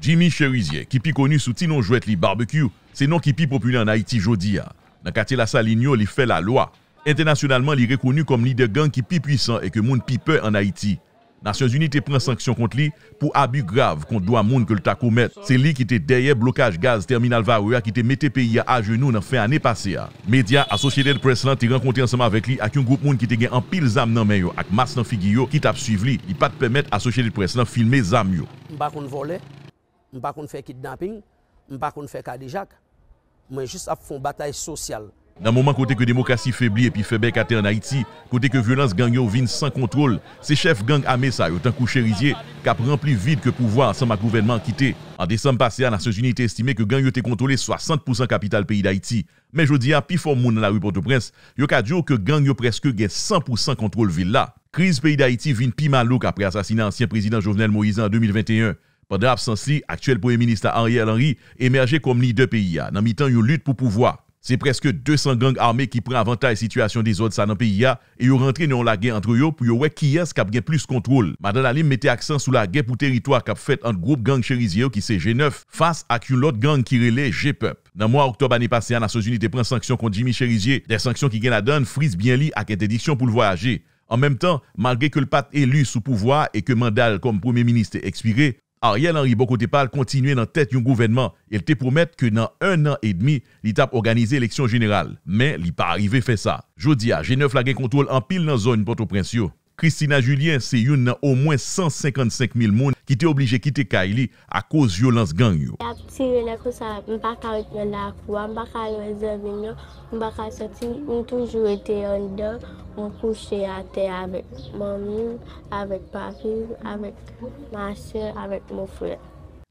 Jimmy Cherizier, ki pi konu sou ti non jwet li barbekü, se non ki pi popule an Haiti jodi ya. Nankate la sali nyo li fe la loa. Internasyonalman li rekonu kom lider gang ki pi pwisan e ke moun pi pe an Haiti. Nasyon Zunite pren sanksyon kont li pou abu grav kont do an moun ke l takou met. Se li ki te derye blokaj gaz terminal varwe ya ki te mette pe ya a jenou nan fe ane pase ya. Media, asosyele de preslan te renkonte ansama vek li ak yon goup moun ki te gen an pil zam nan men yo ak mas nan figi yo ki tap suive li, li pat pemet asosyele de preslan filme zam yo. Mba kon vole? pas kon fè kidnapping, ne pas mpa kon fè kadijak, mwen juste ap fon batay sosyal. Nan moment kote ke demokrasi febli epi febek ate an Haïti, kote ke violans gang yo vin san contrôle, se chef gang ame sa yo tankou cherizye rempli le pouvoir pouvoir sans ma gouvernement En décembre passé, pase à Nasyon ont estimé que gang yo te contrôlé 60% capital pays d'Haïti Mais je dis à form moun dans la rue Port-au-Prince, yo ka djo ke gang yo preske gen 100% contrôle ville la. pays d'Haïti est vin pi malouk l'assassinat de ancien président Jovenel Moïse en 2021. Pendè absensi, aktuel premier ministre Henri Alenri emerje komni de PIA. Nan mi tan yon lut pou pouvoi. Se preske 200 gang arme ki pren avantaj situasyon de zon sa nan PIA e yon rentre nou la gen antre yon pou yon wek kiyes kap gen plus kontrol. Madan Alim mette aksan sou la gen pou teritwa kap fet an groub gang Cherizye ou ki se G9 fas ak yon lot gang ki rele JPEP. Nan mwa oktob ane pase an, Nassos Unite pren sanksyon kon Jimmy Cherizye. Den sanksyon ki gen adan fris bien li ak entedisyon pou l voyaje. An menm tan, malge ke l pat elu sou pouvoi e ke mandal kom premier Ariel Henry Bokote continue continuer dans tête du gouvernement. Il te promet que dans un an et demi, l'étape organisé élection générale. Mais il pas arrivé fait ça. Jodi a G9 la contrôle en pile dans zone port au Christina Julien, c'est une au moins 155 000 personnes qui étaient obligés de quitter Kaili à cause de la violence gang. Je suis toujours été en dedans, on couché à terre avec maman, avec papi, avec ma soeur, avec mon frère.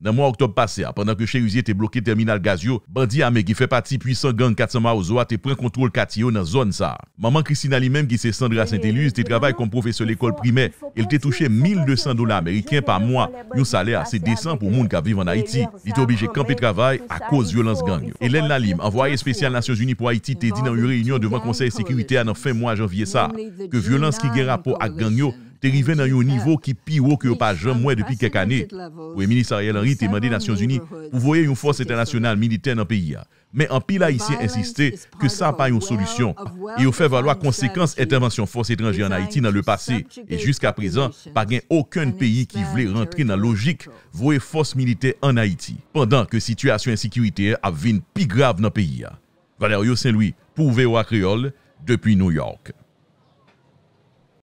Nan mwen oktob pase ap, pandan ke Cherusier te blokke terminal Gazio, bandi ame ki fe pati puisan gant 400 ma ouzoa te pren kontrol kati yo nan zon sa. Maman Christine Ali menm ki se sandre a Saint-Élise te travay kon professe l'école primè. El te touche 1200 dola amerikien pa mwen. Yon salè ase desan pou moun ka vive an Haiti. Li te obije kampe travay a koz violans ganyo. Hélène Lalim, envoye spesyal Nations Unis pou Haiti te di nan yon réunion devan konseil sékuité an an fin mwen janvye sa. Ke violans ki gen rapo ak ganyo, terive nan yon nivou ki pi wou ki yo pa jan mwen depi kek ane. Ou e Ministariel Henry te mande Nasyon Zuni ou voye yon fos etanasyonal militer nan peyi ya. Men an pi la yisi insisti ke sa pa yon solusyon. E yo fe valwa konsekans etanmasyon fos etanasyonal nan Haiti nan le pase. E jusqu'a prezan, pa gen oken peyi ki vle rentre nan logik voye fos militer nan Haiti. Pendan ke situasyon ensekirite a vin pi grav nan peyi ya. Valerio Saint-Louis pou vewa kreol depi New York.